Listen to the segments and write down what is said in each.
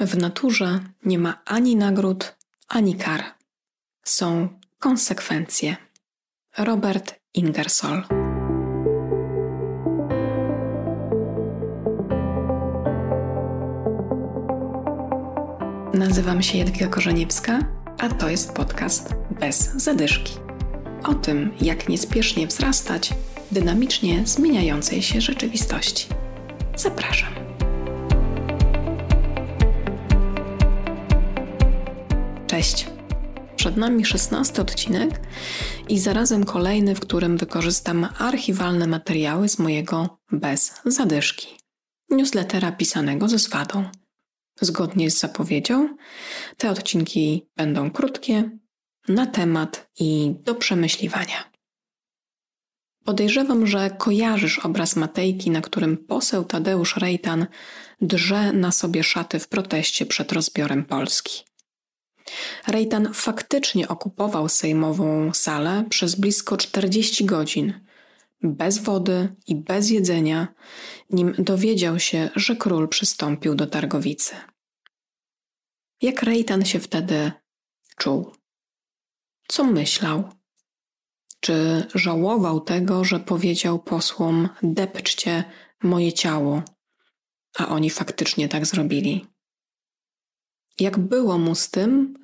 W naturze nie ma ani nagród, ani kar. Są konsekwencje. Robert Ingersoll. Nazywam się Jadwiga Korzeniewska, a to jest podcast bez zadyszki. O tym, jak niespiesznie wzrastać w dynamicznie zmieniającej się rzeczywistości. Zapraszam. Cześć! Przed nami szesnasty odcinek i zarazem kolejny, w którym wykorzystam archiwalne materiały z mojego bez zadyszki newslettera pisanego ze swadą. Zgodnie z zapowiedzią, te odcinki będą krótkie, na temat i do przemyśliwania. Podejrzewam, że kojarzysz obraz Matejki, na którym poseł Tadeusz Rejtan drze na sobie szaty w proteście przed rozbiorem Polski. Rejtan faktycznie okupował sejmową salę przez blisko 40 godzin, bez wody i bez jedzenia, nim dowiedział się, że król przystąpił do targowicy. Jak Rejtan się wtedy czuł? Co myślał? Czy żałował tego, że powiedział posłom: depczcie moje ciało, a oni faktycznie tak zrobili? Jak było mu z tym,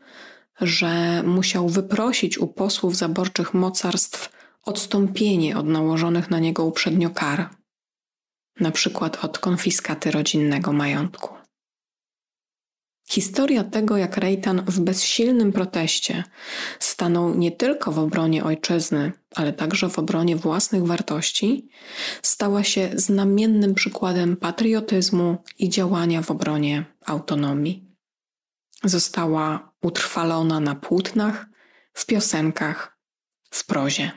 że musiał wyprosić u posłów zaborczych mocarstw odstąpienie od nałożonych na niego uprzednio kar, na przykład od konfiskaty rodzinnego majątku. Historia tego, jak Rejtan w bezsilnym proteście stanął nie tylko w obronie ojczyzny, ale także w obronie własnych wartości, stała się znamiennym przykładem patriotyzmu i działania w obronie autonomii została utrwalona na płótnach, w piosenkach, w prozie.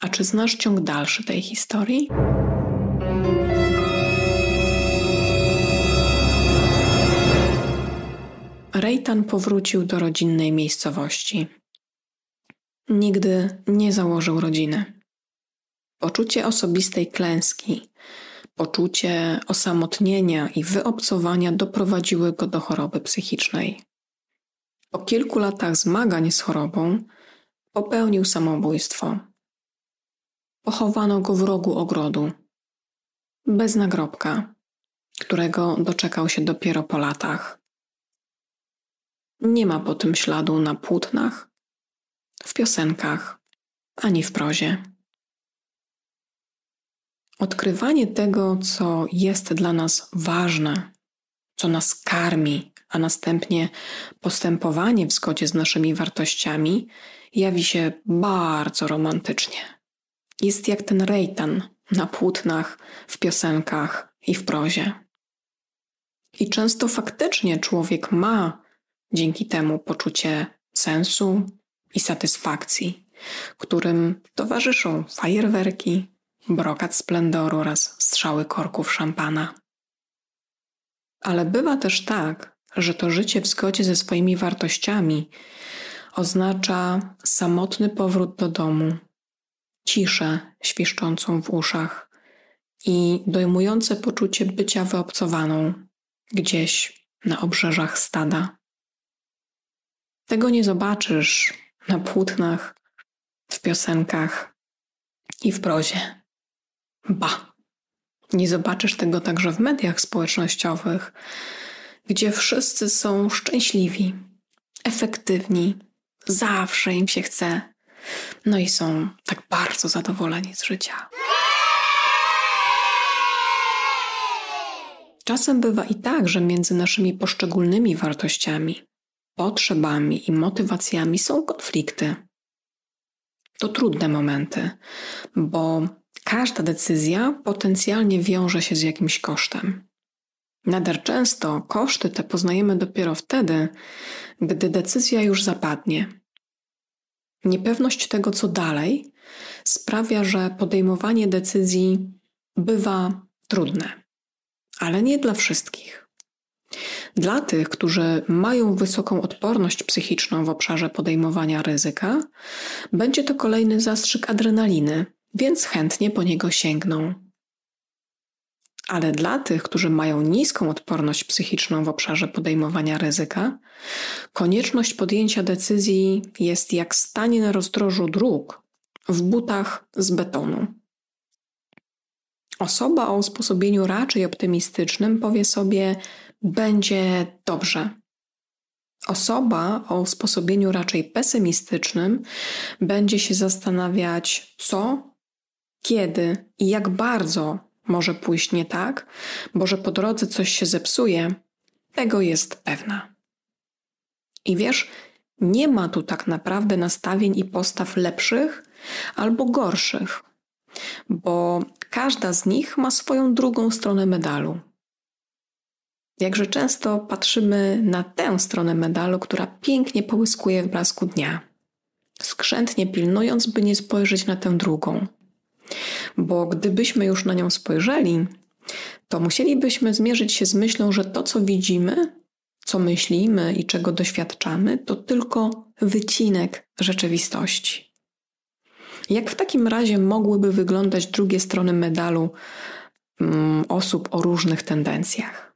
A czy znasz ciąg dalszy tej historii? Rejtan powrócił do rodzinnej miejscowości. Nigdy nie założył rodziny. Poczucie osobistej klęski, Poczucie osamotnienia i wyobcowania doprowadziły go do choroby psychicznej. Po kilku latach zmagań z chorobą popełnił samobójstwo. Pochowano go w rogu ogrodu, bez nagrobka, którego doczekał się dopiero po latach. Nie ma po tym śladu na płótnach, w piosenkach ani w prozie. Odkrywanie tego, co jest dla nas ważne, co nas karmi, a następnie postępowanie w zgodzie z naszymi wartościami, jawi się bardzo romantycznie. Jest jak ten rejtan na płótnach, w piosenkach i w prozie. I często faktycznie człowiek ma dzięki temu poczucie sensu i satysfakcji, którym towarzyszą fajerwerki, brokat splendoru oraz strzały korków szampana. Ale bywa też tak, że to życie w zgodzie ze swoimi wartościami oznacza samotny powrót do domu, ciszę świszczącą w uszach i dojmujące poczucie bycia wyobcowaną gdzieś na obrzeżach stada. Tego nie zobaczysz na płótnach, w piosenkach i w prozie. Ba, nie zobaczysz tego także w mediach społecznościowych, gdzie wszyscy są szczęśliwi, efektywni, zawsze im się chce, no i są tak bardzo zadowoleni z życia. Czasem bywa i tak, że między naszymi poszczególnymi wartościami, potrzebami i motywacjami są konflikty. To trudne momenty, bo Każda decyzja potencjalnie wiąże się z jakimś kosztem. Nader często koszty te poznajemy dopiero wtedy, gdy decyzja już zapadnie. Niepewność tego, co dalej, sprawia, że podejmowanie decyzji bywa trudne, ale nie dla wszystkich. Dla tych, którzy mają wysoką odporność psychiczną w obszarze podejmowania ryzyka, będzie to kolejny zastrzyk adrenaliny, więc chętnie po niego sięgną. Ale dla tych, którzy mają niską odporność psychiczną w obszarze podejmowania ryzyka, konieczność podjęcia decyzji jest jak stanie na rozdrożu dróg w butach z betonu. Osoba o usposobieniu raczej optymistycznym powie sobie: Będzie dobrze. Osoba o usposobieniu raczej pesymistycznym będzie się zastanawiać, co kiedy i jak bardzo może pójść nie tak, bo że po drodze coś się zepsuje, tego jest pewna. I wiesz, nie ma tu tak naprawdę nastawień i postaw lepszych albo gorszych, bo każda z nich ma swoją drugą stronę medalu. Jakże często patrzymy na tę stronę medalu, która pięknie połyskuje w blasku dnia, skrzętnie pilnując, by nie spojrzeć na tę drugą bo gdybyśmy już na nią spojrzeli, to musielibyśmy zmierzyć się z myślą, że to, co widzimy, co myślimy i czego doświadczamy, to tylko wycinek rzeczywistości. Jak w takim razie mogłyby wyglądać drugie strony medalu mm, osób o różnych tendencjach?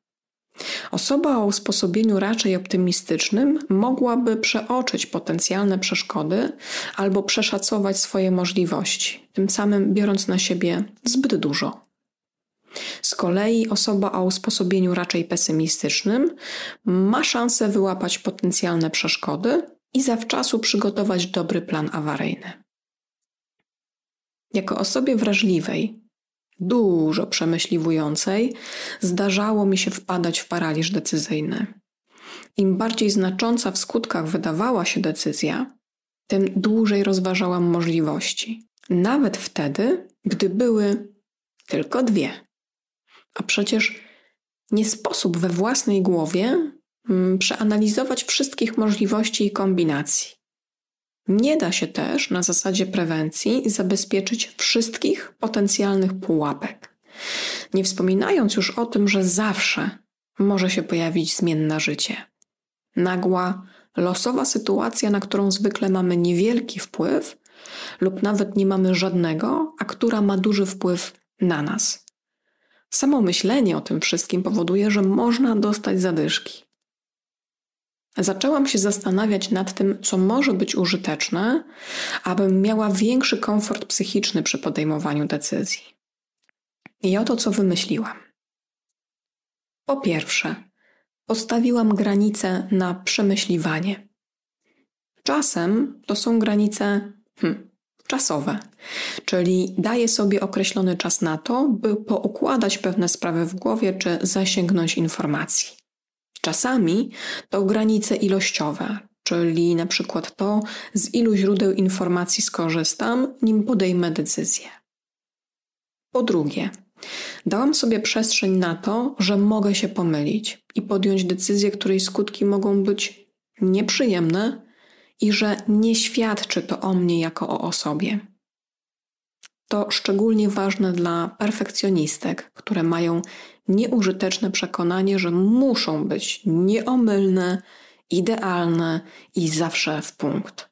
Osoba o usposobieniu raczej optymistycznym mogłaby przeoczyć potencjalne przeszkody albo przeszacować swoje możliwości, tym samym biorąc na siebie zbyt dużo. Z kolei osoba o usposobieniu raczej pesymistycznym ma szansę wyłapać potencjalne przeszkody i zawczasu przygotować dobry plan awaryjny. Jako osobie wrażliwej dużo przemyśliwującej, zdarzało mi się wpadać w paraliż decyzyjny. Im bardziej znacząca w skutkach wydawała się decyzja, tym dłużej rozważałam możliwości. Nawet wtedy, gdy były tylko dwie. A przecież nie sposób we własnej głowie mm, przeanalizować wszystkich możliwości i kombinacji. Nie da się też na zasadzie prewencji zabezpieczyć wszystkich potencjalnych pułapek. Nie wspominając już o tym, że zawsze może się pojawić zmienna życie. Nagła, losowa sytuacja, na którą zwykle mamy niewielki wpływ lub nawet nie mamy żadnego, a która ma duży wpływ na nas. Samo myślenie o tym wszystkim powoduje, że można dostać zadyszki. Zaczęłam się zastanawiać nad tym, co może być użyteczne, abym miała większy komfort psychiczny przy podejmowaniu decyzji. I oto co wymyśliłam. Po pierwsze, postawiłam granice na przemyśliwanie. Czasem to są granice hmm, czasowe, czyli daję sobie określony czas na to, by poukładać pewne sprawy w głowie czy zasięgnąć informacji. Czasami to granice ilościowe, czyli na przykład to, z ilu źródeł informacji skorzystam, nim podejmę decyzję. Po drugie, dałam sobie przestrzeń na to, że mogę się pomylić i podjąć decyzję, której skutki mogą być nieprzyjemne i że nie świadczy to o mnie jako o osobie. To szczególnie ważne dla perfekcjonistek, które mają nieużyteczne przekonanie, że muszą być nieomylne, idealne i zawsze w punkt.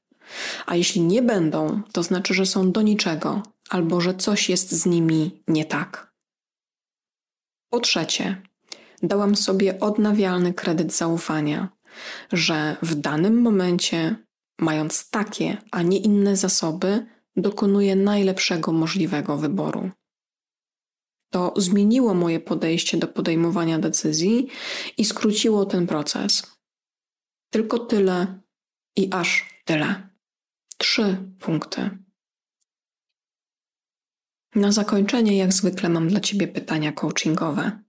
A jeśli nie będą, to znaczy, że są do niczego albo że coś jest z nimi nie tak. Po trzecie, dałam sobie odnawialny kredyt zaufania, że w danym momencie, mając takie, a nie inne zasoby, dokonuje najlepszego możliwego wyboru. To zmieniło moje podejście do podejmowania decyzji i skróciło ten proces. Tylko tyle i aż tyle. Trzy punkty. Na zakończenie, jak zwykle, mam dla Ciebie pytania coachingowe.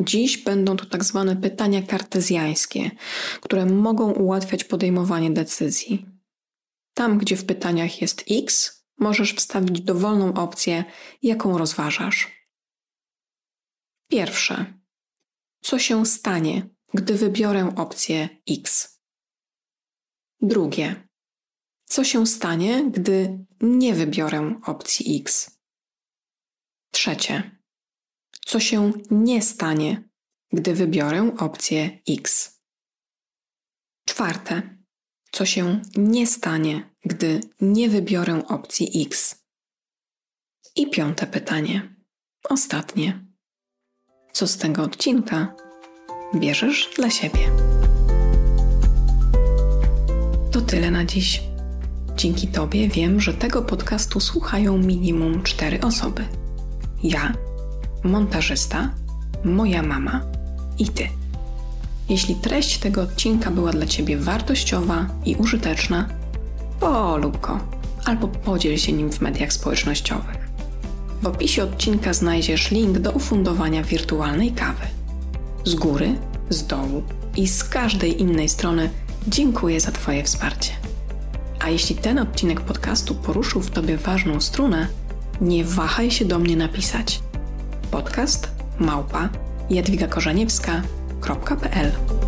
Dziś będą to tak zwane pytania kartezjańskie, które mogą ułatwiać podejmowanie decyzji. Tam, gdzie w pytaniach jest X, możesz wstawić dowolną opcję, jaką rozważasz. Pierwsze. Co się stanie, gdy wybiorę opcję X? Drugie. Co się stanie, gdy nie wybiorę opcji X? Trzecie. Co się nie stanie, gdy wybiorę opcję X? Czwarte co się nie stanie, gdy nie wybiorę opcji X. I piąte pytanie, ostatnie. Co z tego odcinka bierzesz dla siebie? To tyle na dziś. Dzięki Tobie wiem, że tego podcastu słuchają minimum cztery osoby. Ja, montażysta, moja mama i Ty. Jeśli treść tego odcinka była dla Ciebie wartościowa i użyteczna, polub go albo podziel się nim w mediach społecznościowych. W opisie odcinka znajdziesz link do ufundowania wirtualnej kawy. Z góry, z dołu i z każdej innej strony dziękuję za Twoje wsparcie. A jeśli ten odcinek podcastu poruszył w Tobie ważną strunę, nie wahaj się do mnie napisać. Podcast małpa Jadwiga Korzaniewska www.radiomaria.pl